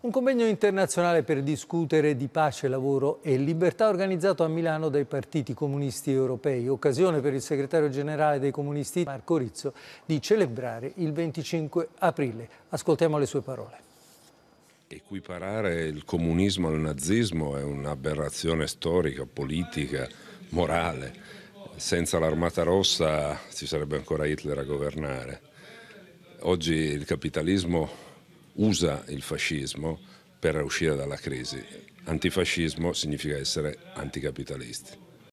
Un convegno internazionale per discutere di pace, lavoro e libertà organizzato a Milano dai partiti comunisti europei, occasione per il segretario generale dei comunisti Marco Rizzo di celebrare il 25 aprile. Ascoltiamo le sue parole. Equiparare il comunismo al nazismo è un'aberrazione storica, politica, morale. Senza l'Armata Rossa ci sarebbe ancora Hitler a governare. Oggi il capitalismo usa il fascismo per uscire dalla crisi. Antifascismo significa essere anticapitalisti.